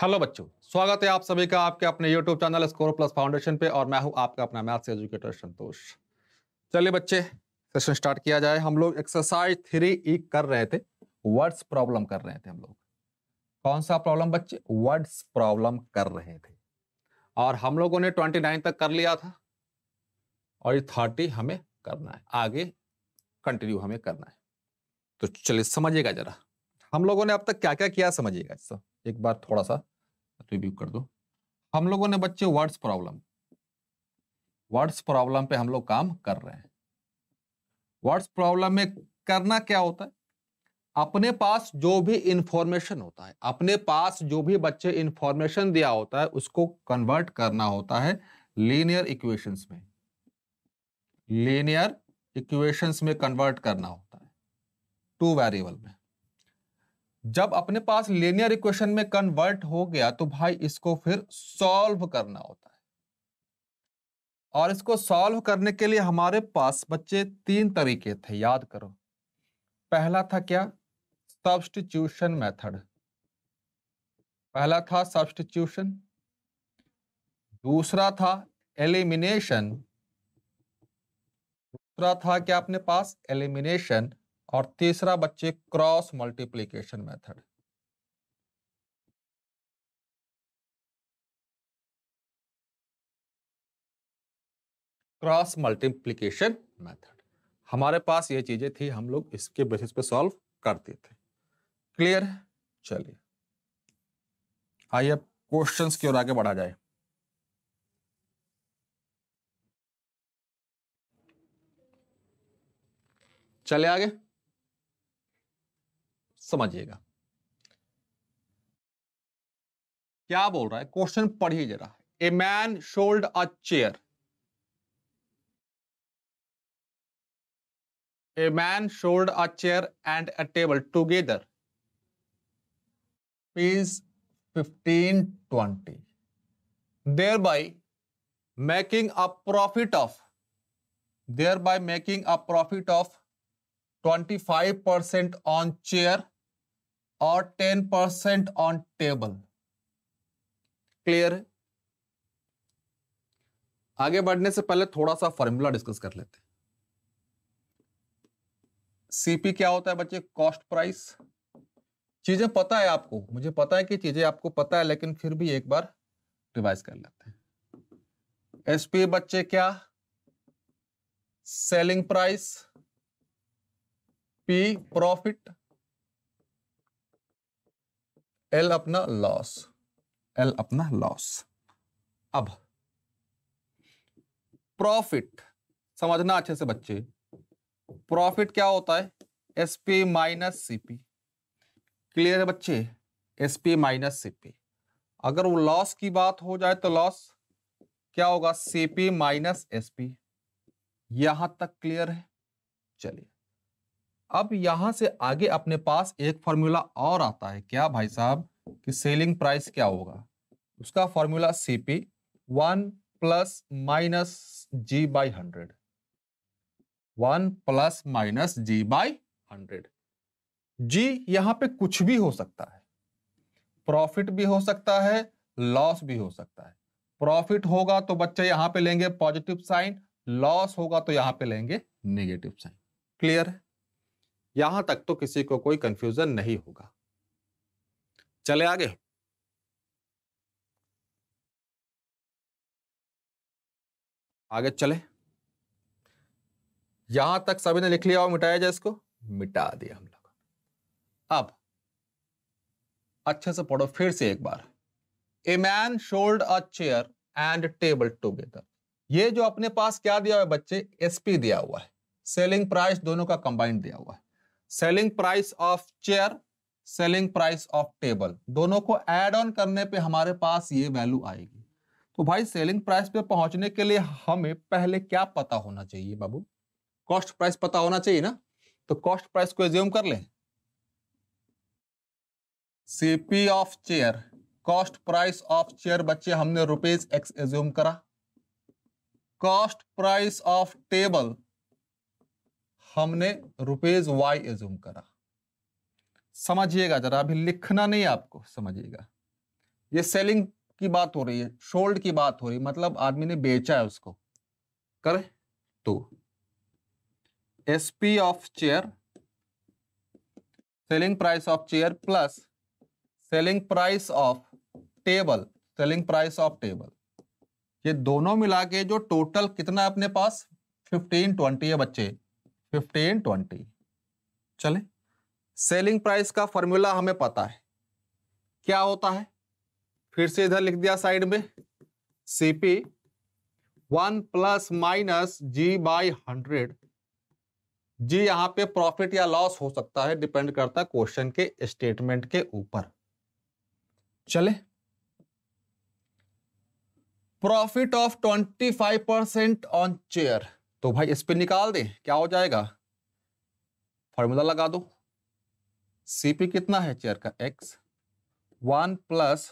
Hello बच्चों स्वागत है आप सभी का आपके अपने YouTube channel score plus foundation पे और मैं हूं आपका अपना मैथ्स एजुकेटर संतोष चलिए बच्चे सेशन स्टार्ट किया जाए हम लोग एक्सरसाइज थ्री ई कर रहे थे वर्ड्स प्रॉब्लम कर रहे थे हम लोग कौन सा प्रॉब्लम बच्चे वर्ड्स प्रॉब्लम कर रहे थे और हम लोगों ने ट्वेंटी नाइन तक कर लिया था और ये थर्टी हमें करना है आगे कंटिन्यू हमें करना है तो चलिए समझिएगा जरा हम लोगों ने अब तक क्या क्या किया समझिएगा एक बार थोड़ा सा रिव्यू कर दो हम लोगों ने बच्चे वर्ड्स प्रॉब्लम वर्ड्स प्रॉब्लम पे हम लोग काम कर रहे हैं वर्ड्स प्रॉब्लम में करना क्या होता है अपने पास जो भी इंफॉर्मेशन होता है अपने पास जो भी बच्चे इंफॉर्मेशन दिया होता है उसको कन्वर्ट करना होता है लीनियर इक्वेशंस में लीनियर इक्वेशंस में कन्वर्ट करना होता है टू वेरिएबल में जब अपने पास लेनियर इक्वेशन में कन्वर्ट हो गया तो भाई इसको फिर सॉल्व करना होता है और इसको सॉल्व करने के लिए हमारे पास बच्चे तीन तरीके थे याद करो पहला था क्या सब्सटीट्यूशन मेथड पहला था सब्सटीट्यूशन दूसरा था एलिमिनेशन दूसरा था क्या अपने पास एलिमिनेशन और तीसरा बच्चे cross multiplication method cross multiplication method हमारे पास ये चीजें थी हम लोग इसके बेसिस पे सॉल्व करते थे क्लियर है चलिए आइए अब क्वेश्चंस की ओर आगे बढ़ा जाए चले आगे समझिएगा क्या बोल रहा है क्वेश्चन पढ़िए जरा a man sold a chair a man sold a chair and a table together piece fifteen twenty thereby making a profit of thereby making a profit of twenty five percent on chair और ten percent on table clear आगे बढ़ने से पहले थोड़ा सा formula discuss कर लेते हैं सीपी क्या होता है बच्चे कॉस्ट प्राइस चीजें पता है आपको मुझे पता है कि चीजें आपको पता है लेकिन फिर भी एक बार रिवाइज कर लेते हैं एसपी बच्चे क्या selling price P profit L अपना लॉस एल अपना लॉस अब प्रॉफिट समझना अच्छे से बच्चे प्रॉफिट क्या होता है S P minus CP clear है बच्चे एसपी माइनस सीपी अगर वो लॉस की बात हो जाए तो लॉस क्या होगा सीपी माइनस एस पी यहां तक क्लियर है चलिए अब यहां से आगे अपने पास एक फॉर्मूला और आता है क्या भाई साहब कि सेलिंग प्राइस क्या होगा उसका formula CP one plus minus G by hundred one plus minus G by hundred G यहां पे कुछ भी हो सकता है प्रॉफिट भी हो सकता है लॉस भी हो सकता है प्रॉफिट होगा तो बच्चे यहां पे लेंगे पॉजिटिव साइन लॉस होगा तो यहां पे लेंगे नेगेटिव साइन क्लियर है यहां तक तो किसी को कोई कंफ्यूजन नहीं होगा चले आगे आगे चले यहां तक सभी ने लिख लिया और मिटाया जाए इसको मिटा दिया हम लोग अब अच्छे से पढ़ो फिर से एक बार a man sold a chair and table together ये जो अपने पास क्या दिया हुआ है बच्चे एसपी दिया हुआ है सेलिंग प्राइस दोनों का कंबाइंड दिया हुआ है selling price of chair selling price of table दोनों को एड ऑन करने पे हमारे पास ये वैल्यू आएगी तो भाई सेलिंग प्राइस पे पहुंचने के लिए हमें पहले क्या पता होना चाहिए बाबू कॉस्ट प्राइस पता होना चाहिए ना तो कॉस्ट प्राइस को एज्यूम कर लें CP of chair cost price of chair बच्चे हमने रुपीज एक्स एज्यूम करा कॉस्ट प्राइस ऑफ टेबल हमने रुपेज वाई एज्यूम करा समझिएगा जरा अभी लिखना नहीं आपको समझिएगा ये सेलिंग की बात हो रही है शोल्ड की बात हो रही है मतलब आदमी ने बेचा है उसको करे तो SP of chair selling price of chair plus selling price of table selling price of table ये दोनों मिला के जो टोटल कितना अपने पास फिफ्टीन ट्वेंटी है बच्चे फिफ्टीन ट्वेंटी चले सेलिंग प्राइस का फॉर्मूला हमें पता है क्या होता है फिर से इधर लिख दिया साइड में CP one plus minus G by hundred G यहां पे प्रॉफिट या लॉस हो सकता है डिपेंड करता है क्वेश्चन के स्टेटमेंट के ऊपर चले profit of twenty five percent on chair तो भाई स्पिन निकाल दें क्या हो जाएगा फॉर्मूला लगा दो सीपी कितना है चेयर का X one plus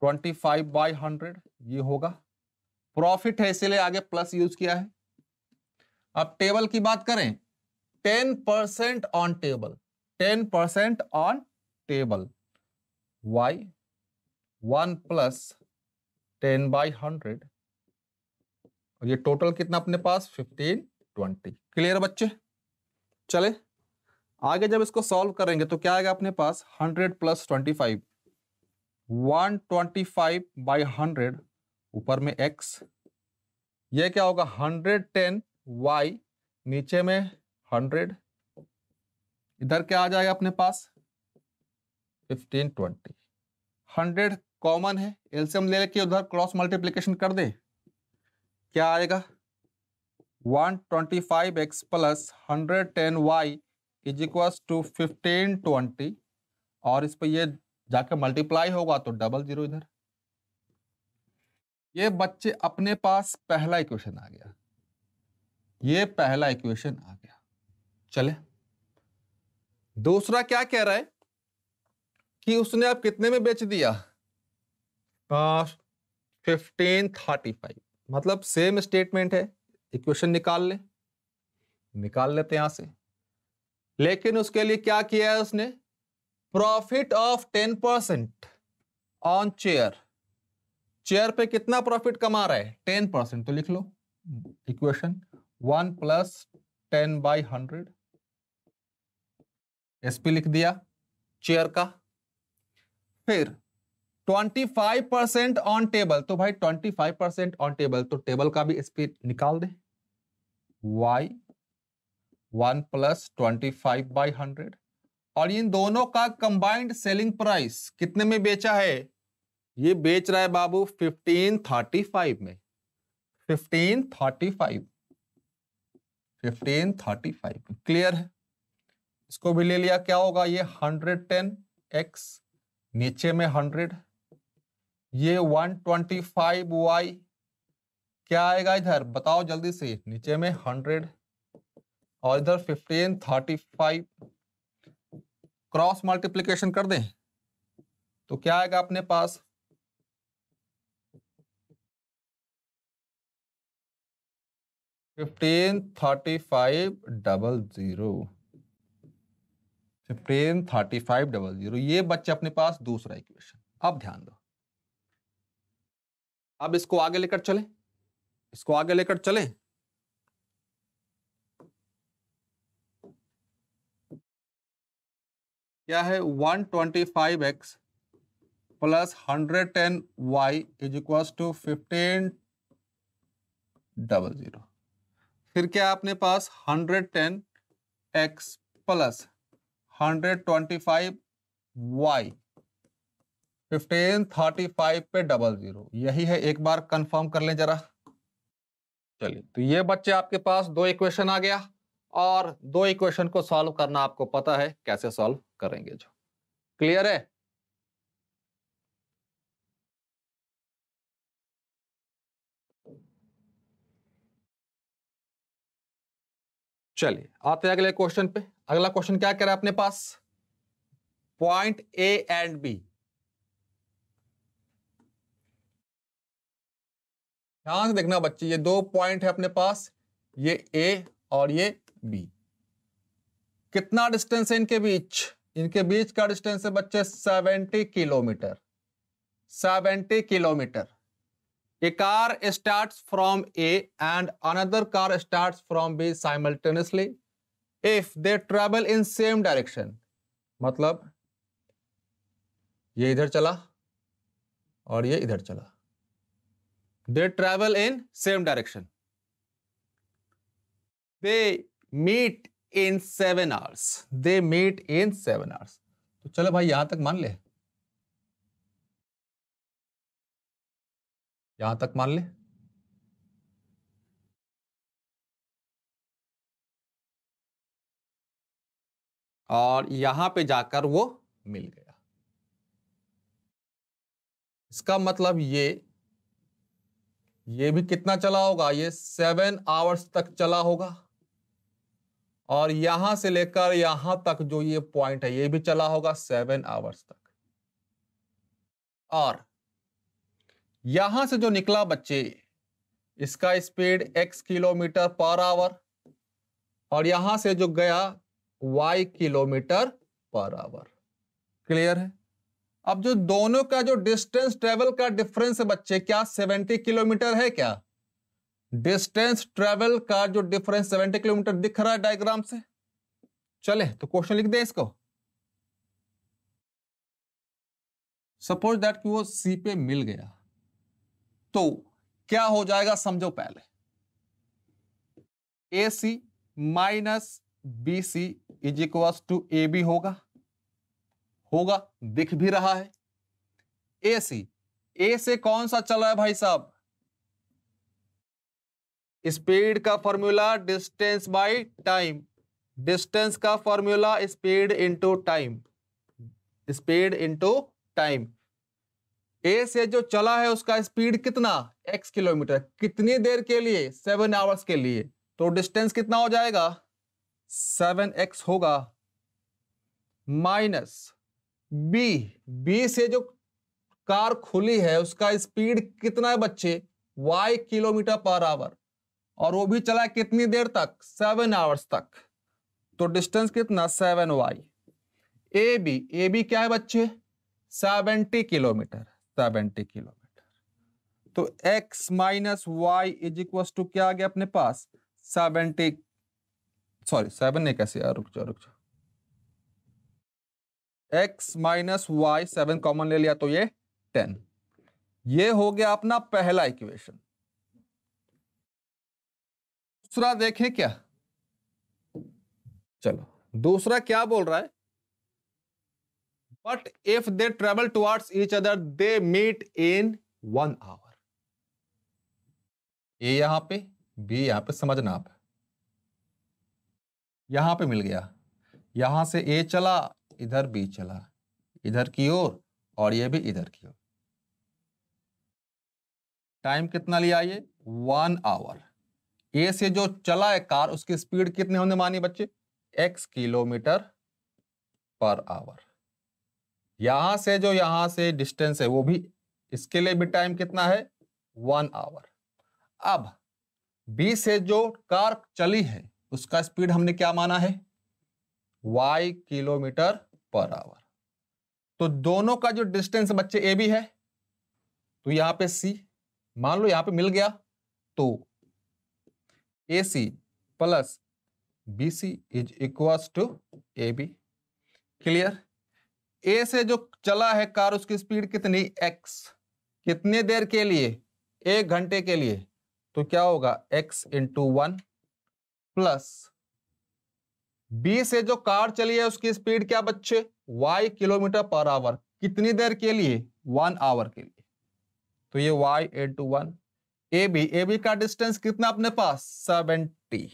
twenty five by hundred ये होगा प्रॉफिट है इसीलिए आगे प्लस यूज किया है अब टेबल की बात करें ten percent on table ten percent on table Y one plus ten by hundred और ये टोटल कितना अपने पास फिफ्टीन ट्वेंटी क्लियर बच्चे चले आगे जब इसको सॉल्व करेंगे तो क्या आएगा अपने पास hundred plus twenty five one twenty five by hundred ऊपर में एक्स ये क्या होगा हंड्रेड टेन वाई नीचे में हंड्रेड इधर क्या आ जाएगा अपने पास फिफ्टीन ट्वेंटी हंड्रेड कॉमन है एल्सियम ले लेके उधर क्रॉस मल्टीप्लीकेशन कर दे क्या आएगा 125x plus hundred ten Y is equal to fifteen twenty और इस पर ये जाके मल्टीप्लाई होगा तो डबल जीरो इधर ये बच्चे अपने पास पहला इक्वेशन आ गया ये पहला इक्वेशन आ गया चले दूसरा क्या कह रहा है कि उसने आप कितने में बेच दिया फिफ्टीन थर्टी फाइव मतलब सेम स्टेटमेंट है इक्वेशन निकाल लें निकाल लेते यहां से लेकिन उसके लिए क्या किया है उसने profit of ten percent on chair chair पे कितना प्रॉफिट कमा रहा है टेन परसेंट तो लिख लो equation one plus ten by hundred SP लिख दिया चेयर का फिर 25 परसेंट ऑन टेबल तो भाई 25 परसेंट ऑन टेबल तो टेबल का भी स्पीड निकाल दे y 1 plus twenty five by hundred और इन दोनों का कंबाइंड सेलिंग प्राइस कितने में बेचा है ये बेच रहा है बाबू 1535 में 1535 1535 क्लियर है इसको भी ले लिया क्या होगा ये टेन एक्स नीचे में 100 ये 125y क्या आएगा इधर बताओ जल्दी से नीचे में 100 और इधर 15 35 क्रॉस मल्टीप्लीकेशन कर दें तो क्या आएगा अपने पास fifteen thirty five double zero fifteen thirty five double zero ये बच्चे अपने पास दूसरा इक्वेशन अब ध्यान दो अब इसको आगे लेकर चले इसको आगे लेकर चले क्या है one twenty five X plus hundred ten Y is equal to fifteen double zero फिर क्या अपने पास hundred ten X plus hundred twenty five Y fifteen thirty five पे डबल जीरो यही है एक बार कंफर्म कर लें जरा चलिए तो ये बच्चे आपके पास दो इक्वेशन आ गया और दो इक्वेशन को सॉल्व करना आपको पता है कैसे सॉल्व करेंगे जो क्लियर है चलिए आते हैं अगले क्वेश्चन पे अगला क्वेश्चन क्या कह रहा है अपने पास पॉइंट ए एंड बी ध्यान से देखना बच्चे ये दो पॉइंट है अपने पास ये ए और ये बी कितना डिस्टेंस है इनके बीच इनके बीच का डिस्टेंस है बच्चे 70 kilometre 70 kilometre a car start from A and another car start from B simultaneously if they travel in same direction मतलब ये इधर चला और ये इधर चला They travel in same direction. They meet in seven hours. They meet in seven hours. तो चलो भाई यहां तक मान ले यहां तक मान ले और यहां पे जाकर वो मिल गया इसका मतलब ये ये भी कितना चला होगा ये सेवन आवर्स तक चला होगा और यहां से लेकर यहां तक जो ये पॉइंट है ये भी चला होगा सेवन आवर्स तक और यहां से जो निकला बच्चे इसका speed x kilometre per hour और यहां से जो गया y kilometre per hour clear है अब जो दोनों का जो डिस्टेंस ट्रेवल का डिफरेंस है बच्चे क्या 70 किलोमीटर है क्या डिस्टेंस ट्रेवल का जो डिफरेंस 70 किलोमीटर दिख रहा है डायग्राम से चले तो क्वेश्चन लिख दे इसको सपोज दैट कि वो सी पे मिल गया तो क्या हो जाएगा समझो पहले A C minus B C is equal to A B होगा होगा दिख भी रहा है ए सी ए से कौन सा चल रहा है भाई साहब स्पीड का formula distance by time distance का formula speed into time speed into time A से जो चला है उसका स्पीड कितना एक्स किलोमीटर कितनी देर के लिए सेवन आवर्स के लिए तो डिस्टेंस कितना हो जाएगा सेवन एक्स होगा माइनस बी बी से जो कार खुली है उसका स्पीड कितना है बच्चे y किलोमीटर पर आवर और वो भी चला कितनी देर तक सेवन आवर्स तक तो डिस्टेंस कितना seven Y A B A B क्या है बच्चे सेवेंटी किलोमीटर सेवेंटी किलोमीटर तो x minus Y is equal to क्या आ गया अपने पास सेवेंटी सॉरी सेवन नहीं कैसे रुक जाओ रुक जाओ X minus Y seven common ले लिया तो ये टेन ये हो गया अपना पहला इक्वेशन दूसरा देखें क्या चलो दूसरा क्या बोल रहा है but if they travel towards each other they meet in one hour A यहां पे बी यहां पे समझना आप यहां पे मिल गया यहां से ए चला इधर भी चला इधर की ओर और ये भी इधर की ओर टाइम कितना लिया ये वन आवर ए से जो चला है कार उसकी स्पीड कितने होने मानी बच्चे एक्स किलोमीटर पर आवर यहां से जो यहां से डिस्टेंस है वो भी इसके लिए भी टाइम कितना है वन आवर अब बी से जो कार चली है उसका स्पीड हमने क्या माना है वाई किलोमीटर पर आवर तो दोनों का जो डिस्टेंस बच्चे ए भी है तो यहां पे सी मान लो यहां पे मिल गया तो A C plus B C is equals to A B clear A से जो चला है कार उसकी स्पीड कितनी एक्स कितने देर के लिए एक घंटे के लिए तो क्या होगा X into one plus B से जो कार चली है उसकी स्पीड क्या बच्चे वाई किलोमीटर पर आवर कितनी देर के लिए वन आवर के लिए तो ये Y A to one A B A B का डिस्टेंस कितना अपने पास सेवेंटी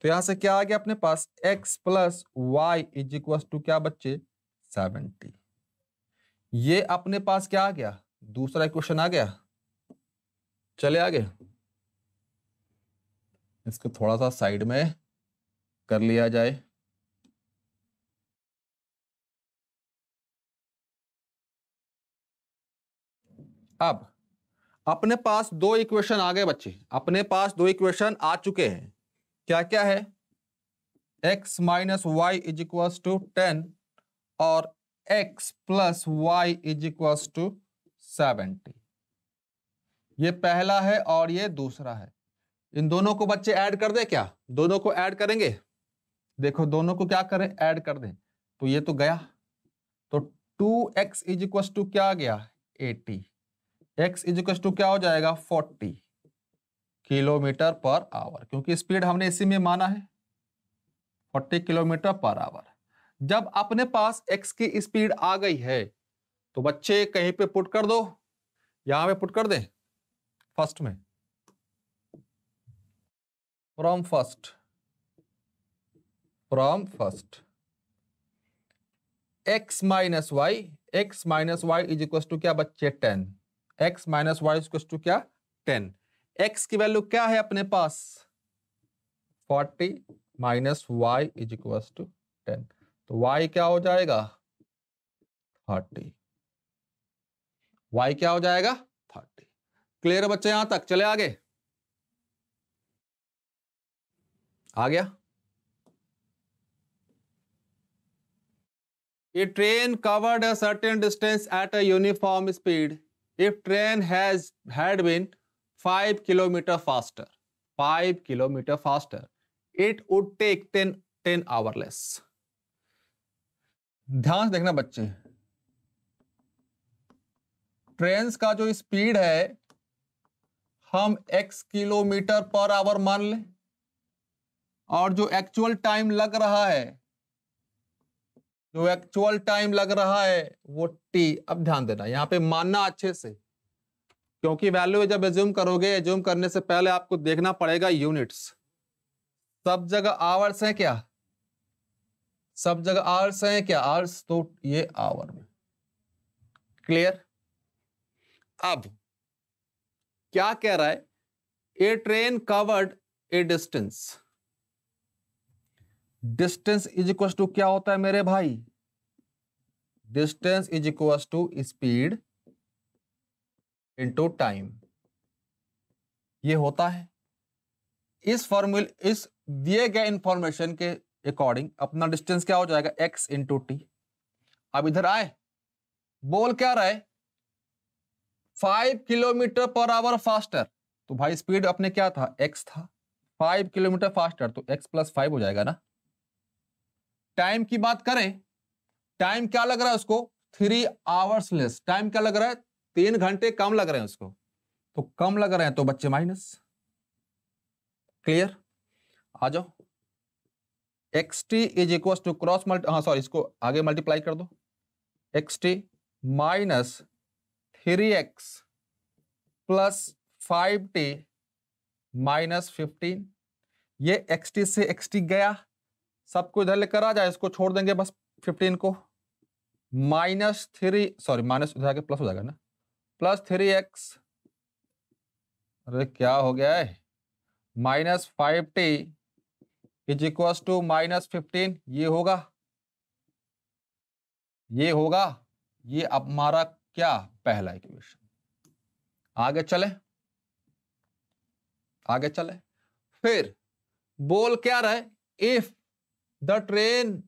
तो यहां से क्या आ गया अपने पास x plus Y is equal to क्या बच्चे सेवेंटी ये अपने पास क्या आ गया दूसरा इक्वेशन आ गया चले आगे इसको थोड़ा सा साइड में कर लिया जाए अब अपने पास दो इक्वेशन आ गए बच्चे अपने पास दो इक्वेशन आ चुके हैं क्या क्या है x minus Y is equals to ten और x plus Y is equals to seventy ये पहला है और ये दूसरा है इन दोनों को बच्चे ऐड कर दे क्या दोनों को ऐड करेंगे देखो दोनों को क्या करें ऐड कर दें तो ये तो गया तो two X is equal to क्या गया eighty X is equal to क्या हो जाएगा फोर्टी किलोमीटर पर आवर क्योंकि स्पीड हमने इसी में माना है फोर्टी किलोमीटर पर आवर जब अपने पास एक्स की स्पीड आ गई है तो बच्चे कहीं पे पुट कर दो यहां पे पुट कर दें फर्स्ट में from first from first X minus Y X minus Y is equal to क्या बच्चे ten X minus Y is to क्या टेन एक्स की वैल्यू क्या है अपने पास forty minus Y is equal to ten तो वाई क्या हो जाएगा थर्टी वाई क्या हो जाएगा थर्टी क्लियर बच्चे यहां तक चले आगे आ गया a train covered a certain distance at a uniform speed if train has had been five kilometre faster five kilometre faster it would take ten ten hour less ध्यान से देखना बच्चे ट्रेन का जो स्पीड है हम एक्स किलोमीटर पर आवर मान लें और जो एक्चुअल टाइम लग रहा है जो एक्चुअल टाइम लग रहा है वो टी अब ध्यान देना यहाँ पे मानना अच्छे से क्योंकि वैल्यू जब एज्यूम करोगे एज्यूम करने से पहले आपको देखना पड़ेगा यूनिट्स सब जगह आवर्स है क्या सब जगह आवर्स है क्या आवर्स तो ये आवर में क्लियर अब क्या कह रहा है a train covered a distance distance is equal to क्या होता है मेरे भाई distance is equal to speed into time ये होता है इस फॉर्मूल इस दिए गए इंफॉर्मेशन के अकॉर्डिंग अपना डिस्टेंस क्या हो जाएगा x इंटू टी अब इधर आए बोल क्या रहे five kilometre per hour faster तो भाई स्पीड अपने क्या था x था फाइव किलोमीटर फास्टर तो x प्लस फाइव हो जाएगा ना टाइम की बात करें टाइम क्या लग रहा है उसको थ्री आवर्स लेस टाइम क्या लग रहा है तीन घंटे कम लग रहे हैं उसको तो कम लग रहे हैं तो बच्चे माइनस क्लियर आ जाओ X T is equal to cross multi हाँ सॉरी इसको आगे मल्टीप्लाई कर दो X T minus three X plus five T minus fifteen ये एक्स टी से एक्स टी गया सबको इधर लेकर आ जाए इसको छोड़ देंगे बस फिफ्टीन को माइनस थ्री सॉरी माइनस उधर के प्लस हो जाएगा ना प्लस थ्री एक्स अरे क्या हो गया है minus five T is equal to minus fifteen ये होगा ये होगा ये अब हमारा क्या पहला इक्वेशन आगे चले आगे चले फिर बोल क्या रहे if the train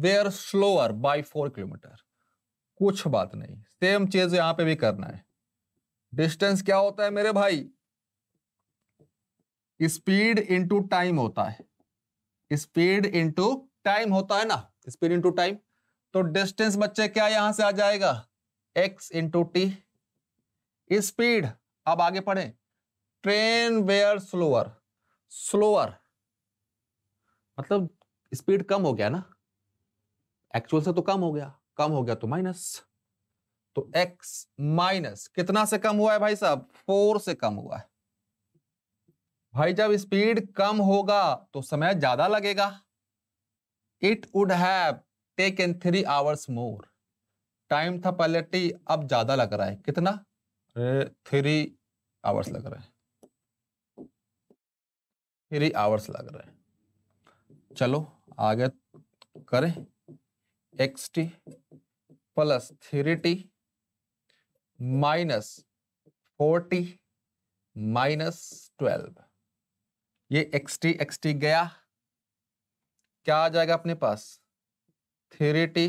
were slower by four kilometre कुछ बात नहीं सेम चीज यहां पे भी करना है डिस्टेंस क्या होता है मेरे भाई स्पीड इंटू टाइम होता है स्पीड इंटू टाइम होता है ना स्पीड इंटू टाइम तो डिस्टेंस बच्चे क्या यहां से आ जाएगा एक्स इंटू टी स्पीड अब आगे पढ़े ट्रेन वेयर स्लोअर स्लोअर मतलब स्पीड कम हो गया ना एक्चुअल से तो कम हो गया कम हो गया तो माइनस तो x माइनस कितना से कम हुआ है भाई साहब फोर से कम हुआ है भाई जब स्पीड कम होगा तो समय ज्यादा लगेगा it would have in three hours more time था पहले अब ज्यादा लग रहा है कितना थ्री आवर्स लग रहा है थ्री आवर्स लग रहा है चलो आगे करें X T plus three T minus four T minus twelve ये एक्स टी एक्स टी गया क्या आ जाएगा अपने पास थ्री टी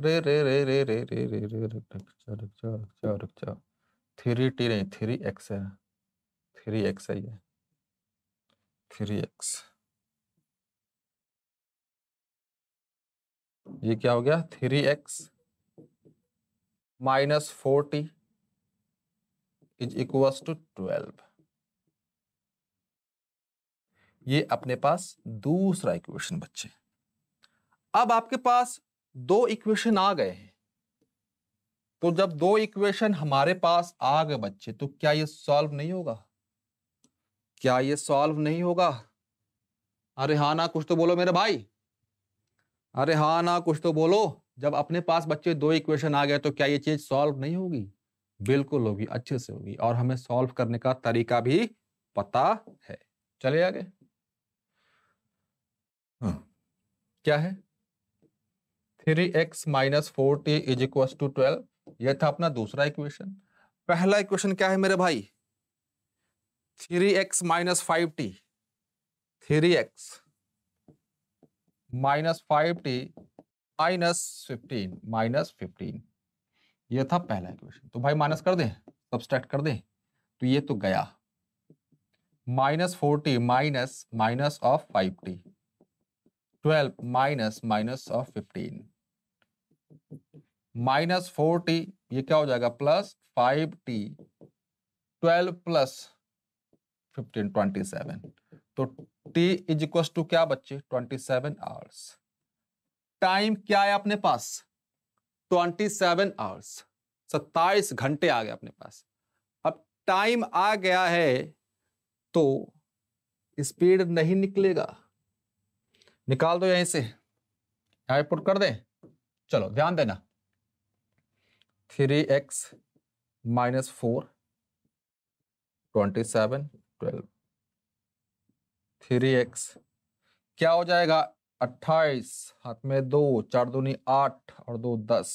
रे रे रे रे रे रे रे रे थ्री टी नहीं थ्री एक्स है थ्री एक्स है ये थ्री एक्स ये क्या हो गया three X minus forty is equals to twelve ये अपने पास दूसरा इक्वेशन बच्चे अब आपके पास दो इक्वेशन आ गए हैं तो जब दो इक्वेशन हमारे पास आ गए बच्चे तो क्या ये सॉल्व नहीं होगा क्या ये सॉल्व नहीं होगा अरे हाँ ना कुछ तो बोलो मेरे भाई अरे हाँ ना कुछ तो बोलो जब अपने पास बच्चे दो इक्वेशन आ गए तो क्या ये चीज सॉल्व नहीं होगी बिल्कुल होगी अच्छे से होगी और हमें सॉल्व करने का तरीका भी पता है चले आगे हाँ। क्या है three X minus four T is equal to twelve यह था अपना दूसरा इक्वेशन पहला इक्वेशन क्या है मेरे भाई three X minus five T three X minus five T minus fifteen minus fifteen ये था पहला इक्वेशन तो भाई माइनस कर दें सब्सट्रैक्ट कर दें तो ये तो गया minus forty minus minus of five T twelve minus minus of fifteen minus four T ये क्या हो जाएगा plus five T twelve plus fifteen twenty seven तो ड्यूटी इज इक्व टू क्या बच्चे ट्वेंटी सेवन आवर्स टाइम क्या है अपने पास ट्वेंटी सेवन आवर्स सत्ताईस घंटे आ गए अपने पास अब टाइम आ गया है तो स्पीड नहीं निकलेगा निकाल दो यहीं से यहां पुट कर दे चलो ध्यान देना three X minus four twenty seven twelve three X क्या हो जाएगा अट्ठाईस हाथ में दो चार दूनी आठ और दो दस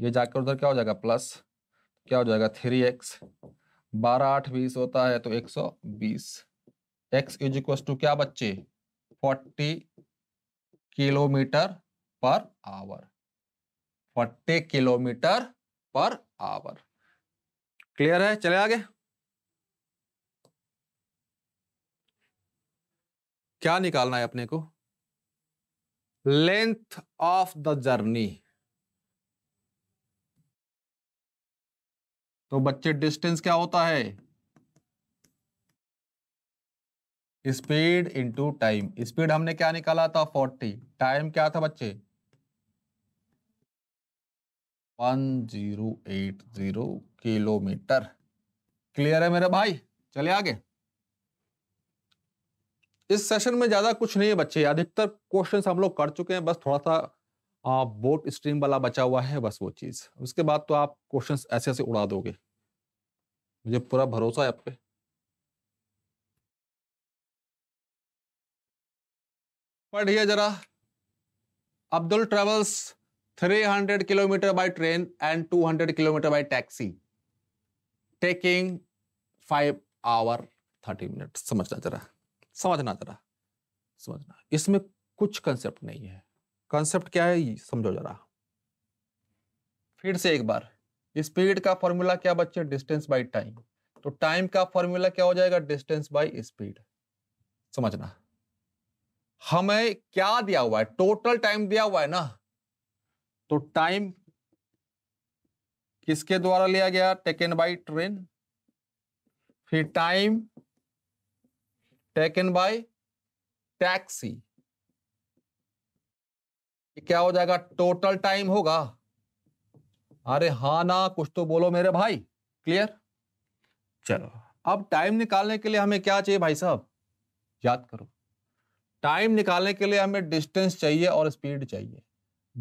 ये जाकर उधर क्या हो जाएगा प्लस क्या हो जाएगा थ्री एक्स बारह आठ बीस होता है तो एक सौ बीस एक्स इज इक्व टू क्या बच्चे forty kilometre per hour forty kilometre per hour clear है चले आगे क्या निकालना है अपने को लेंथ ऑफ द जर्नी तो बच्चे डिस्टेंस क्या होता है स्पीड इंटू टाइम स्पीड हमने क्या निकाला था फोर्टी टाइम क्या था बच्चे one zero eight zero kilometre clear है मेरे भाई चले आगे इस सेशन में ज़्यादा कुछ नहीं है बच्चे अधिकतर क्वेश्चन हम लोग कर चुके हैं बस थोड़ा सा बोट स्ट्रीम वाला बचा हुआ है बस वो चीज़ उसके बाद तो आप क्वेश्चन ऐसे ऐसे उड़ा दोगे मुझे पूरा भरोसा है आप पे पढ़िए जरा Abdul travels 300 kilometre by train and 200 kilometre by taxi taking five hour thirty minute समझना जरा समझना जरा समझना इसमें कुछ कंसेप्ट नहीं है कंसेप्ट क्या है समझो जरा फिर से एक बार स्पीड का फॉर्मूला क्या बच्चे डिस्टेंस बाय टाइम तो टाइम का फॉर्मूला क्या हो जाएगा डिस्टेंस बाय स्पीड समझना हमें क्या दिया हुआ है टोटल टाइम दिया हुआ है ना तो टाइम किसके द्वारा लिया गया टेकन बाय ट्रेन फिर टाइम टेकन बाय टैक्सी क्या हो जाएगा टोटल टाइम होगा अरे हा ना कुछ तो बोलो मेरे भाई क्लियर चलो अब टाइम निकालने के लिए हमें क्या चाहिए भाई साहब याद करो टाइम निकालने के लिए हमें डिस्टेंस चाहिए और स्पीड चाहिए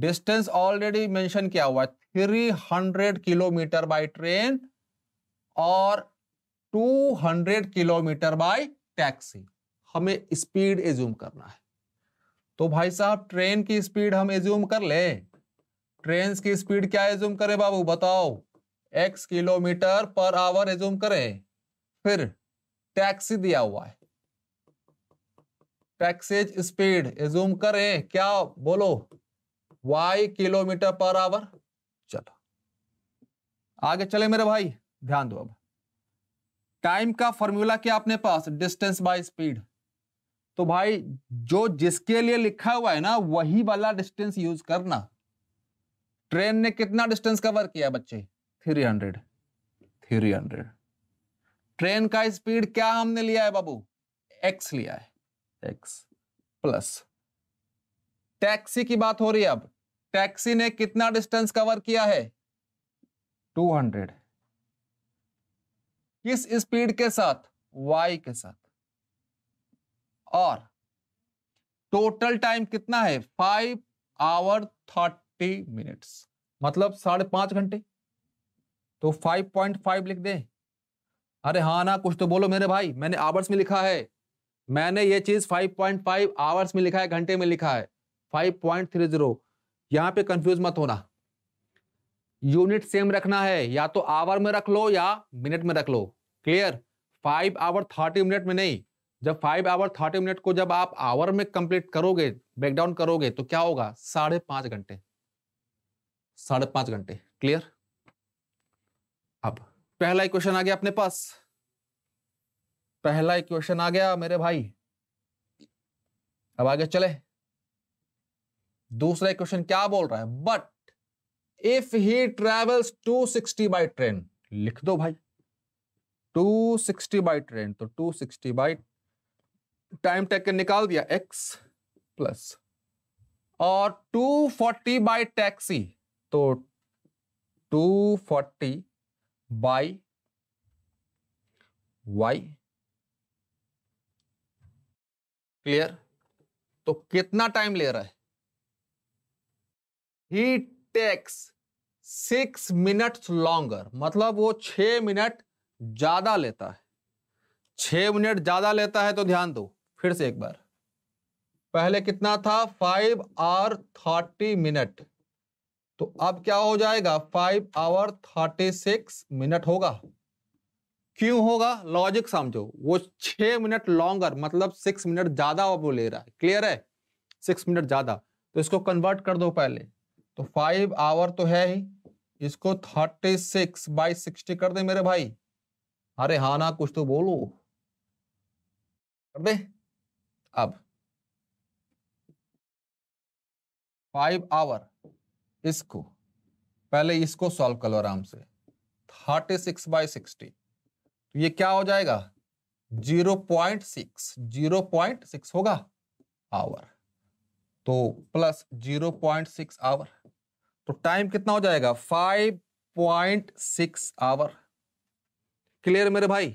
डिस्टेंस ऑलरेडी मेंशन किया हुआ है three hundred kilometre by train और two hundred kilometre by taxi हमें स्पीड एज्यूम करना है तो भाई साहब ट्रेन की स्पीड हम एज्यूम कर ले ट्रेन की स्पीड क्या एज्यूम करें बाबू बताओ x kilometre per hour assume करें फिर टैक्सी दिया हुआ है टैक्सीज स्पीड एज्यूम करें क्या बोलो y किलोमीटर पर आवर चलो आगे चले मेरे भाई ध्यान दो अब टाइम का फॉर्मूला क्या अपने पास डिस्टेंस बाय स्पीड तो भाई जो जिसके लिए लिखा हुआ है ना वही वाला डिस्टेंस यूज करना ट्रेन ने कितना डिस्टेंस कवर किया बच्चे three hundred three hundred train का स्पीड क्या हमने लिया है बाबू एक्स लिया है एक्स प्लस टैक्सी की बात हो रही है अब टैक्सी ने कितना डिस्टेंस कवर किया है 200 किस स्पीड के साथ y के साथ और टोटल टाइम कितना है फाइव आवर थर्टी मिनट्स मतलब साढ़े पांच घंटे तो फाइव पॉइंट फाइव लिख दें अरे हाँ ना कुछ तो बोलो मेरे भाई मैंने आवर्स में लिखा है मैंने ये चीज फाइव पॉइंट फाइव आवर्स में लिखा है घंटे में लिखा है फाइव पॉइंट थ्री जीरो यहां पर कंफ्यूज मत होना यूनिट सेम रखना है या तो आवर में रख लो या मिनट में रख लो clear five hour thirty minute में नहीं जब फाइव आवर थर्टी मिनट को जब आप आवर में कंप्लीट करोगे ब्रेकडाउन करोगे तो क्या होगा साढ़े पांच घंटे साढ़े पांच घंटे क्लियर अब पहला इक्वेशन आ गया अपने पास पहला इक्वेशन आ गया मेरे भाई अब आगे चले दूसरा क्वेश्चन क्या बोल रहा है but if he travels 260 by train लिख दो भाई 260 बाई ट्रेन तो 260 बाई टाइम टेक के निकाल दिया x प्लस और 240 बाई टैक्सी तो 240 बाई वाई क्लियर तो कितना टाइम ले रहा है he takes six minutes longer मतलब वो छ मिनट ज़्यादा लेता है छ मिनट ज़्यादा लेता है तो ध्यान दो फिर से एक बार पहले कितना था फाइव आवर थर्टी मिनट तो अब क्या हो जाएगा five hour thirty six minute होगा क्यों होगा लॉजिक समझो वो छ मिनट लॉन्गर मतलब सिक्स मिनट ज़्यादा वो ले रहा है क्लियर है सिक्स मिनट ज़्यादा तो इसको कन्वर्ट कर दो पहले तो फाइव आवर तो है ही इसको थर्टी सिक्स बाई सिक्सटी कर दे मेरे भाई अरे हा ना कुछ तो बोलो कर दे अब फाइव आवर इसको पहले इसको सॉल्व कर लो आराम से थर्टी सिक्स बाई सिक्सटी तो ये क्या हो जाएगा zero point six zero point six होगा आवर तो plus zero point six hour तो टाइम कितना हो जाएगा five point six hour clear मेरे भाई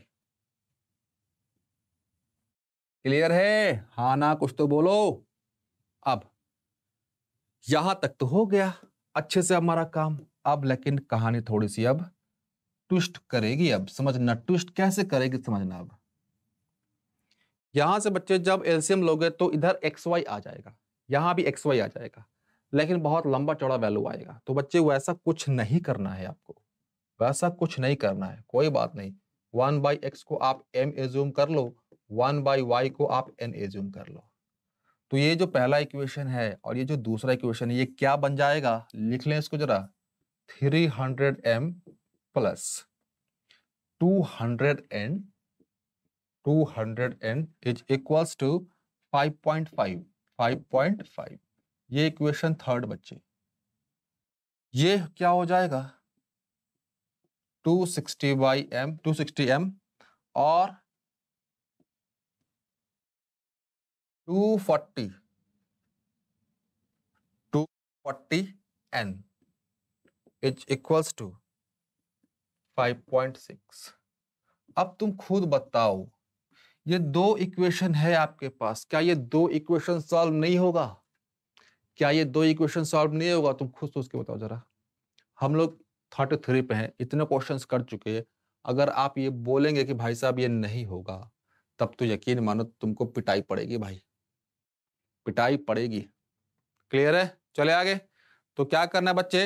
क्लियर है हा ना कुछ तो बोलो अब यहां तक तो हो गया अच्छे से हमारा काम अब लेकिन कहानी थोड़ी सी अब ट्विस्ट करेगी अब समझना ट्विस्ट कैसे करेगी समझना अब यहां से बच्चे जब एलसीएम लोगे तो इधर एक्स वाई आ जाएगा यहां भी एक्स वाई आ जाएगा लेकिन बहुत लंबा चौड़ा वैल्यू आएगा तो बच्चे वैसा कुछ नहीं करना है आपको वैसा कुछ नहीं करना है कोई बात नहीं वन बाई एक्स को आप एम एज्यूम कर लो वन बाई वाई को आप एन एज्यूम कर लो तो ये जो पहला इक्वेशन है और ये जो दूसरा इक्वेशन है ये क्या बन जाएगा लिख लें इसको जरा three hundred M plus two hundred N two hundred N is equals to five point five five point five ये इक्वेशन थर्ड बच्चे ये क्या हो जाएगा 260 sixty Y M two sixty M और 240 240 एन इज इक्वल्स टू 5.6 अब तुम खुद बताओ ये दो इक्वेशन है आपके पास क्या ये दो इक्वेशन सॉल्व नहीं होगा क्या ये दो इक्वेशन सॉल्व नहीं होगा तुम खुद सोच के बताओ जरा हम लोग थर्टी थ्री पे हैं इतने क्वेश्चन कर चुके हैं अगर आप ये बोलेंगे कि भाई साहब ये नहीं होगा तब तो यकीन मानो तुमको पिटाई पड़ेगी भाई पिटाई पड़ेगी क्लियर है चले आगे तो क्या करना है बच्चे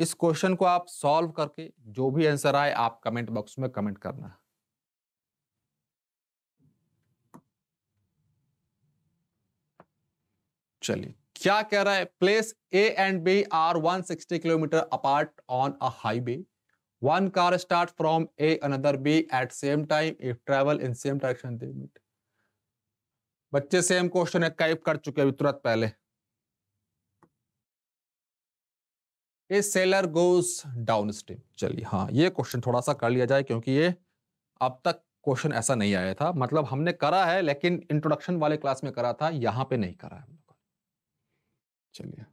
इस क्वेश्चन को आप सॉल्व करके जो भी आंसर आए आप कमेंट बॉक्स में कमेंट करना चलिए क्या कह रहा है place A and B are 160 kilometre apart on a highway one car start from A another B at same time if travel in same direction they meet बच्चे सेम क्वेश्चन है कैप कर चुके अभी तुरंत पहले a sailor goes downstream चलिए हाँ ये क्वेश्चन थोड़ा सा कर लिया जाए क्योंकि ये अब तक क्वेश्चन ऐसा नहीं आया था मतलब हमने करा है लेकिन इंट्रोडक्शन वाले क्लास में करा था यहाँ पे नहीं करा है चलिए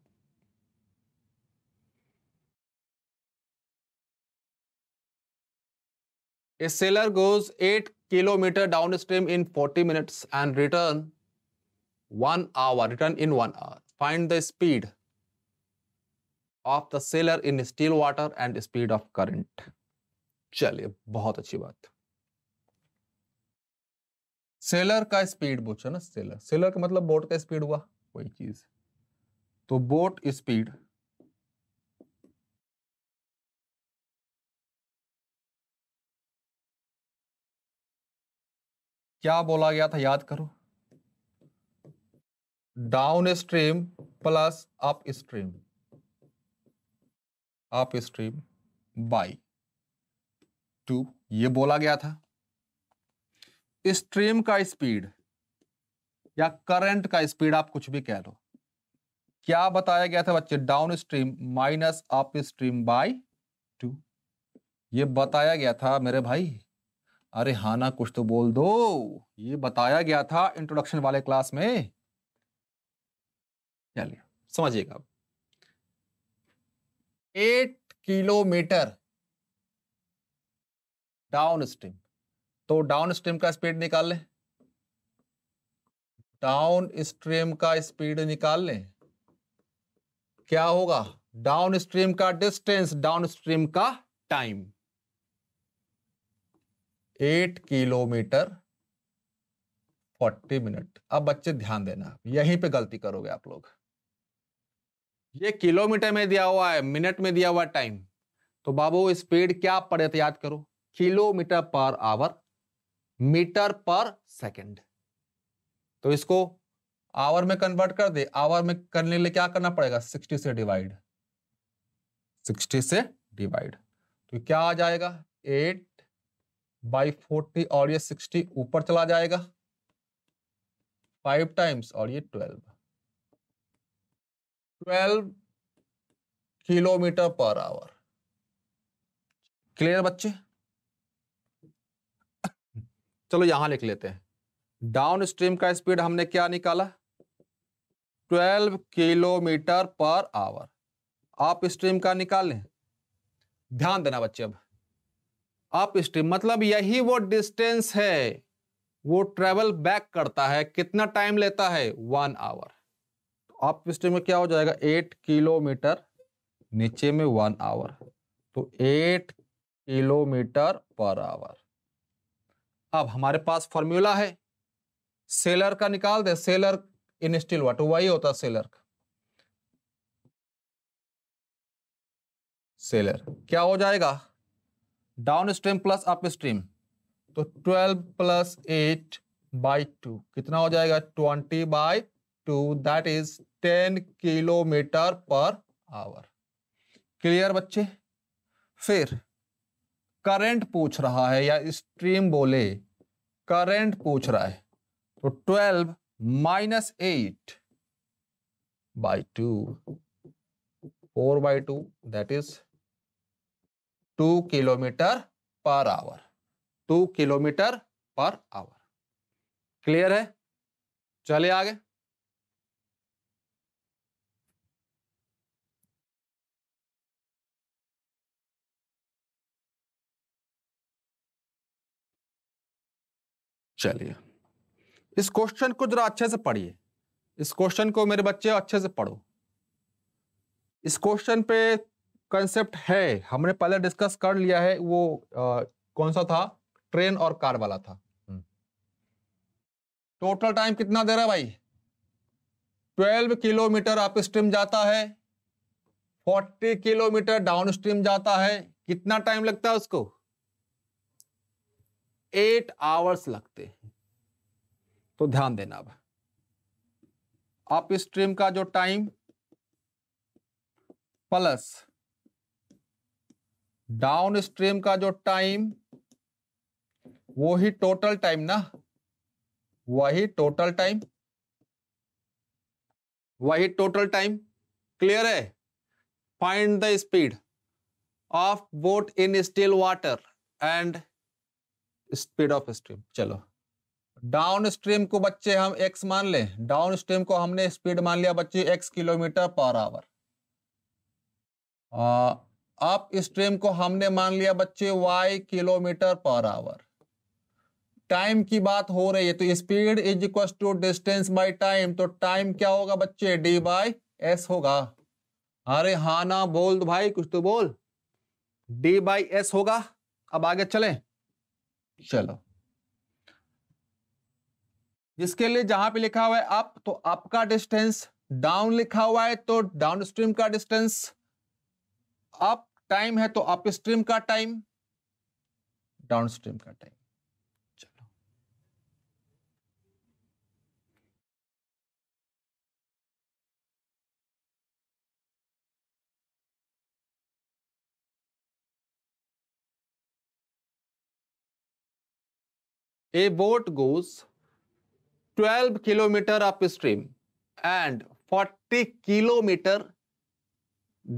a sailor goes eight kilometre down stream in forty minute and return one hour return in one hour find the speed of the sailor in still water and speed of current चलिए बहुत अच्छी बात seller का speed पूछो ना seller seller का मतलब boat का स्पीड हुआ कोई चीज तो बोट स्पीड क्या बोला गया था याद करो down stream plus up upstream upstream by two ये बोला गया था स्ट्रीम का स्पीड या करंट का स्पीड आप कुछ भी कह लो क्या बताया गया था बच्चे downstream minus upstream by two ये बताया गया था मेरे भाई अरे हाना कुछ तो बोल दो ये बताया गया था इंट्रोडक्शन वाले क्लास में चलिए समझिएगा एट किलोमीटर डाउन स्ट्रीम तो डाउन स्ट्रीम का स्पीड निकाल लें डाउन स्ट्रीम का स्पीड निकाल लें क्या होगा डाउन स्ट्रीम का डिस्टेंस डाउन स्ट्रीम का time eight kilometre forty minute अब बच्चे ध्यान देना यहीं पे गलती करोगे आप लोग ये किलोमीटर में दिया हुआ है मिनट में दिया हुआ टाइम तो बाबू स्पीड क्या पड़े तो याद करो किलोमीटर पर आवर मीटर पर सेकंड तो इसको आवर में कन्वर्ट कर दे आवर में करने लिए क्या करना पड़ेगा सिक्सटी से डिवाइड सिक्सटी से डिवाइड तो क्या आ जाएगा एट बाई फोर्टी और ये सिक्सटी ऊपर चला जाएगा फाइव टाइम्स और ये twelve twelve kilometre per hour clear बच्चे चलो यहां लिख लेते हैं डाउन स्ट्रीम का स्पीड हमने क्या निकाला ट्वेल्व किलोमीटर पर आवर आप स्ट्रीम का निकालें ध्यान देना बच्चे अब आप स्ट्रीम मतलब यही वो डिस्टेंस है वो ट्रेवल बैक करता है कितना टाइम लेता है वन आवर तो आप स्ट्रीम में क्या हो जाएगा एट किलोमीटर नीचे में वन आवर तो एट किलोमीटर पर आवर अब हमारे पास फॉर्मूला है सेलर का निकाल दे सेलर इन स्टील वाटर वाई होता सेलर का सेलर क्या हो जाएगा down stream plus up stream तो 12 प्लस एट बाई टू कितना हो जाएगा 20 by two that is 10 kilometre per hour clear बच्चे फिर करंट पूछ रहा है या स्ट्रीम बोले करंट पूछ रहा है तो twelve minus eight by two four by two that is two kilometre per hour two kilometre per hour clear है चले आगे चलिए इस क्वेश्चन को जरा अच्छे से पढ़िए इस क्वेश्चन को मेरे बच्चे अच्छे से पढ़ो इस क्वेश्चन पे कंसेप्ट है हमने पहले डिस्कस कर लिया है वो आ, कौन सा था ट्रेन और कार वाला था हम्म। टोटल टाइम कितना दे रहा भाई ट्वेल्व किलोमीटर अप स्ट्रीम जाता है फोर्टी किलोमीटर डाउन स्ट्रीम जाता है कितना टाइम लगता है उसको एट आवर्स लगते हैं तो ध्यान देना अब आप स्ट्रीम का जो टाइम प्लस डाउन स्ट्रीम का जो टाइम वो ही टोटल टाइम ना वही टोटल टाइम वही टोटल टाइम क्लियर है find the speed of boat in still water and speed of stream चलो डाउन स्ट्रीम को बच्चे हम एक्स मान लें डाउन स्ट्रीम को हमने स्पीड मान लिया बच्चे x kilometre per hour up stream को हमने मान लिया बच्चे y kilometre per hour time की बात हो रही है तो speed is equal to distance by time तो टाइम क्या होगा बच्चे डी बाय एस होगा अरे हा ना बोल दो तो भाई कुछ तो बोल डी बाई एस होगा अब आगे चले चलो जिसके लिए जहां पे लिखा हुआ है अप तो अप का डिस्टेंस डाउन लिखा हुआ है तो डाउन स्ट्रीम का डिस्टेंस अप टाइम है तो अप स्ट्रीम का टाइम डाउन स्ट्रीम का टाइम चलो A boat goes twelve kilometre up stream and forty kilometre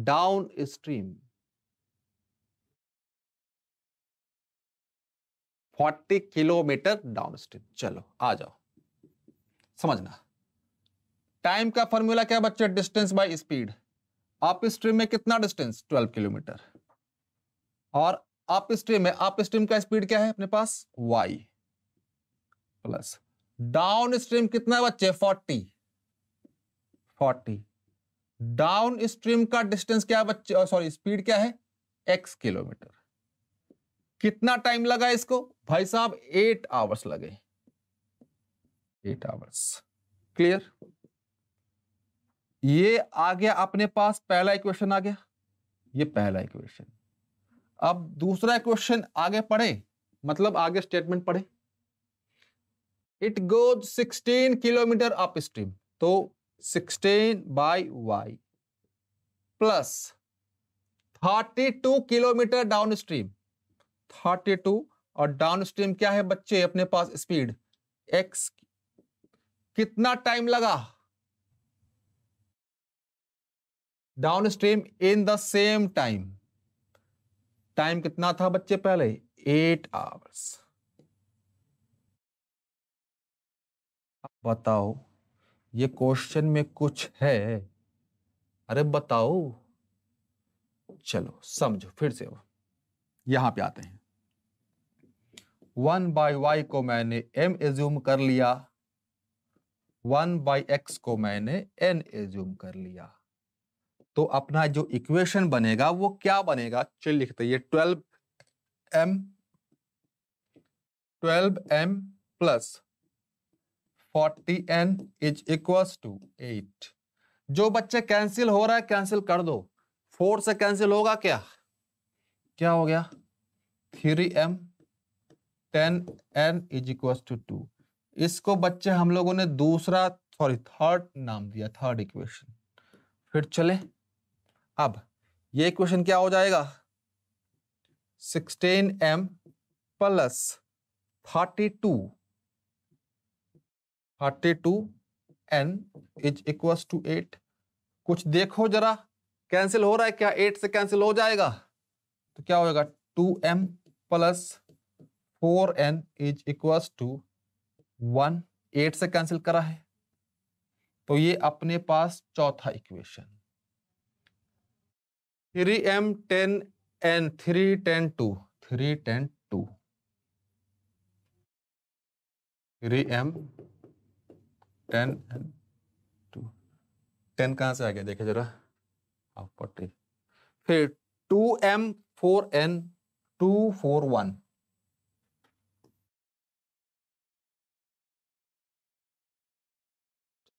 down stream forty kilometre down stream चलो आ जाओ समझना टाइम का फॉर्मूला क्या बच्चे distance by speed up stream में कितना डिस्टेंस 12 किलोमीटर और आप स्ट्रीम में आप स्ट्रीम का स्पीड क्या है अपने पास y प्लस डाउन स्ट्रीम कितना बच्चे फोर्टी फोर्टी डाउन स्ट्रीम का डिस्टेंस क्या है बच्चे सॉरी स्पीड क्या है एक्स किलोमीटर कितना टाइम लगा इसको भाई साहब एट आवर्स लगे एट आवर्स क्लियर ये आ गया अपने पास पहला इक्वेशन आ गया ये पहला इक्वेशन अब दूसरा इक्वेशन आगे पढ़े मतलब आगे स्टेटमेंट पढ़े it goes 16 kilometre up stream तो 16 by y plus 32 kilometre down stream 32 और डाउन स्ट्रीम क्या है बच्चे अपने पास स्पीड एक्स कितना टाइम लगा down stream in the same time time कितना था बच्चे पहले एट आवर्स बताओ ये क्वेश्चन में कुछ है अरे बताओ चलो समझो फिर से वो यहां पे आते हैं वन बाई वाई को मैंने एम एज्यूम कर लिया वन बाई एक्स को मैंने एन एज्यूम कर लिया तो अपना जो इक्वेशन बनेगा वो क्या बनेगा चलिए लिखते ये twelve m twelve m plus forty n is equals to eight जो बच्चे कैंसिल हो रहा है कैंसिल कर दो फोर से कैंसिल होगा क्या क्या हो गया three m ten n is equals to two इसको बच्चे हम लोगों ने दूसरा सॉरी थर्ड नाम दिया थर्ड इक्वेशन फिर चले अब ये इक्वेशन क्या हो जाएगा sixteen m plus thirty two thirty two n is equals to eight कुछ देखो जरा कैंसिल हो रहा है क्या एट से कैंसिल हो जाएगा तो क्या होगा two m plus four n is equals to one eight से कैंसिल करा है तो ये अपने पास चौथा equation three m ten n three ten two three ten two three m ten and two ten कहाँ से आ गया देखे जरा हाफ फोर्टी फिर two m four n two four one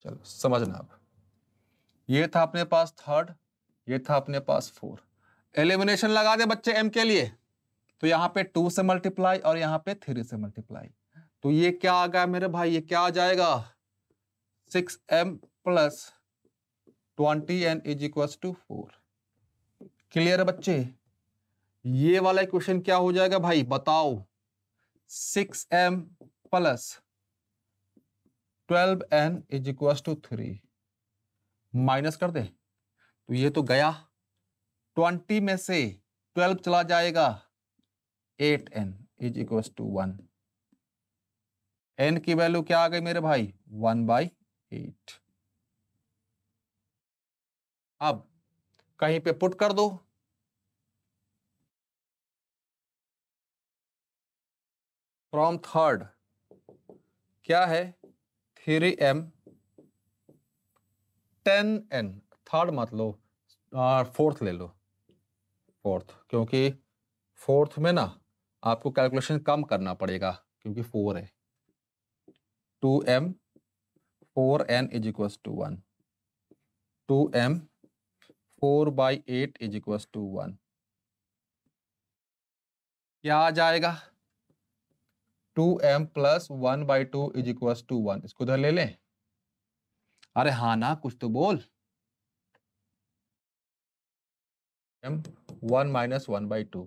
चलो समझना आप ये था अपने पास थर्ड ये था अपने पास फोर एलिमिनेशन लगा दे बच्चे एम के लिए तो यहाँ पे टू से मल्टीप्लाई और यहाँ पे थ्री से मल्टीप्लाई तो ये क्या आ गया मेरे भाई ये क्या आ जाएगा six m plus twenty n is equal to four clear है बच्चे ये वाला इक्वेशन क्या हो जाएगा भाई बताओ six m plus twelve n is equal to three minus कर दे तो ये तो गया ट्वेंटी में से ट्वेल्व चला जाएगा eight n is equal to one n की वैल्यू क्या आ गई मेरे भाई वन बाई एट अब कहीं पे पुट कर दो फ्रॉम थर्ड क्या है three m ten n third मत लो फोर्थ ले लो फोर्थ क्योंकि फोर्थ में ना आपको कैलकुलेशन कम करना पड़ेगा क्योंकि फोर है two m four n is equals to one two m four by eight is equals to one क्या आ जाएगा two m plus one by two is equals to one इसको उधर ले लें अरे हा ना कुछ तो बोल m one minus one by two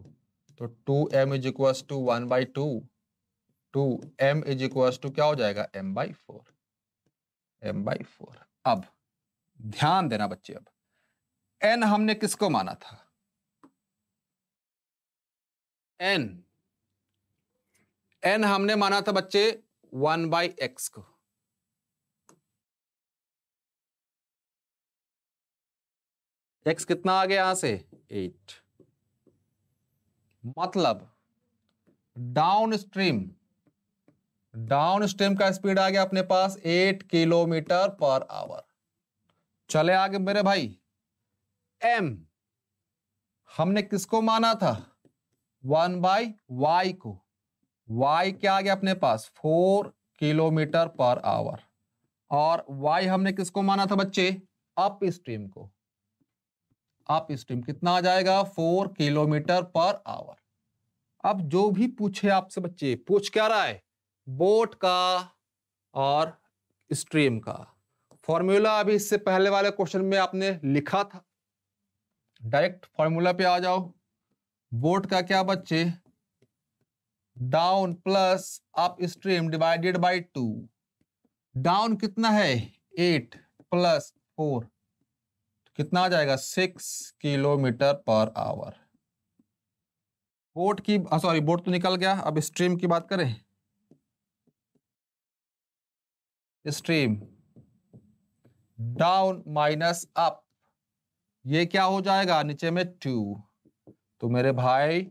तो two m is equals to one by two two m is equals to क्या हो जाएगा m by four m by four अब ध्यान देना बच्चे अब एन हमने किसको माना था एन एन हमने माना था बच्चे वन बाई एक्स को एक्स कितना आ गया यहां से एट मतलब डाउन स्ट्रीम डाउन स्ट्रीम का स्पीड आ गया अपने पास एट किलोमीटर पर आवर चले आगे मेरे भाई एम हमने किसको माना था वन बाई वाई को वाई क्या आ गया अपने पास फोर किलोमीटर पर आवर और वाई हमने किसको माना था बच्चे अप स्ट्रीम को अप स्ट्रीम कितना आ जाएगा फोर किलोमीटर पर आवर अब जो भी पूछे आपसे बच्चे पूछ क्या रहा है बोट का और स्ट्रीम का फॉर्मूला अभी इससे पहले वाले क्वेश्चन में आपने लिखा था डायरेक्ट फॉर्मूला पे आ जाओ बोट का क्या बच्चे down plus up stream divided by two down कितना है एट प्लस फोर कितना आ जाएगा six kilometre per hour boat की सॉरी बोट तो निकल गया अब स्ट्रीम की बात करें स्ट्रीम डाउन माइनस अप ये क्या हो जाएगा नीचे में टू तो मेरे भाई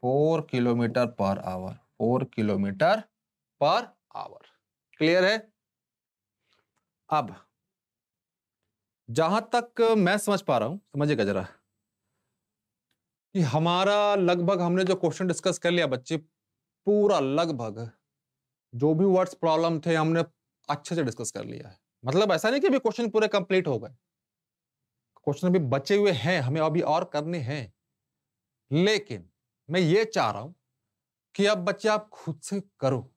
four kilometre per hour four kilometre per hour clear है अब जहां तक मैं समझ पा रहा हूं समझिएगा जरा कि हमारा लगभग हमने जो क्वेश्चन डिस्कस कर लिया बच्चे पूरा लगभग जो भी वर्ड्स प्रॉब्लम थे हमने अच्छे से डिस्कस कर लिया है मतलब ऐसा नहीं कि अभी क्वेश्चन पूरे कंप्लीट हो गए क्वेश्चन अभी बचे हुए हैं हमें अभी और करने हैं लेकिन मैं ये चाह रहा हूं कि अब बच्चे आप खुद से करो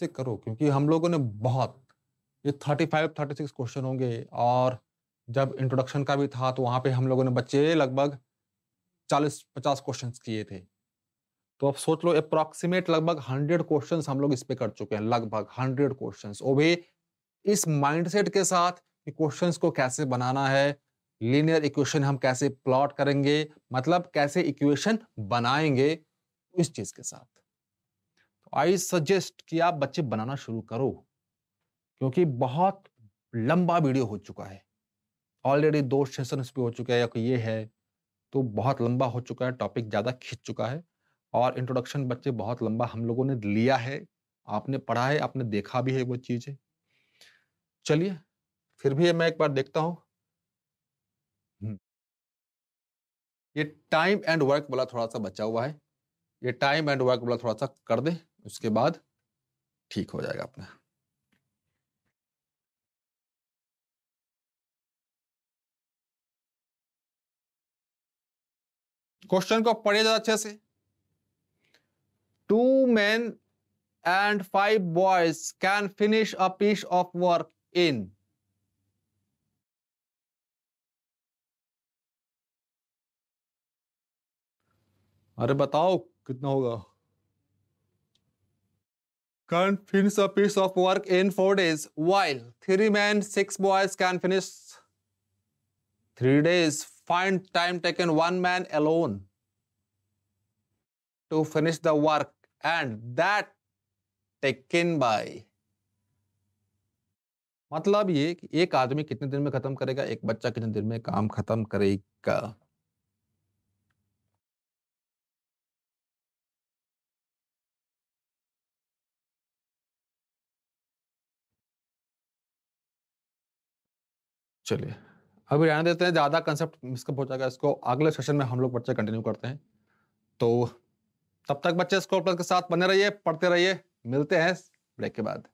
से करो क्योंकि हम लोगों ने बहुत ये thirty five thirty six question होंगे और जब इंट्रोडक्शन का भी था तो वहाँ पे हम लोगों ने बच्चे लगभग चालीस पचास क्वेश्चन किए थे तो आप सोच लो अप्रोक्सीमेट लगभग हंड्रेड क्वेश्चन हम लोग इस पे कर चुके हैं लगभग हंड्रेड क्वेश्चन वो भी इस माइंडसेट के साथ कि क्वेश्चन को कैसे बनाना है लीनियर इक्वेशन हम कैसे प्लॉट करेंगे मतलब कैसे इक्वेशन बनाएंगे इस चीज के साथ तो आई सजेस्ट कि आप बच्चे बनाना शुरू करो क्योंकि बहुत लंबा वीडियो हो चुका है ऑलरेडी दो सेशन इस पर हो चुके हैं या ये है तो बहुत लंबा हो चुका है टॉपिक ज्यादा खींच चुका है और इंट्रोडक्शन बच्चे बहुत लंबा हम लोगों ने लिया है आपने पढ़ा है आपने देखा भी है वो चीजें चलिए फिर भी मैं एक बार देखता हूं हम्म। ये टाइम एंड वर्क वाला थोड़ा सा बचा हुआ है ये टाइम एंड वर्क वाला थोड़ा सा कर दे उसके बाद ठीक हो जाएगा अपना क्वेश्चन को पढ़िए ज्यादा अच्छे से two men and five boys can finish a piece of work in. अरे बताओ कितना होगा can finish a piece of work in four days, while three men, six boys can finish three days. Find time taken one man alone. to finish the work and that taken by मतलब ये कि एक आदमी कितने दिन में खत्म करेगा एक बच्चा कितने दिन में काम खत्म करेगा चलिए अभी रहने देते हैं ज़्यादा कंसेप्ट इसको अगले सेशन में हम लोग बच्चे कंटिन्यू करते हैं तो तब तक बच्चे स्कोर प्लस के साथ बने रहिए पढ़ते रहिए मिलते हैं ब्रेक के बाद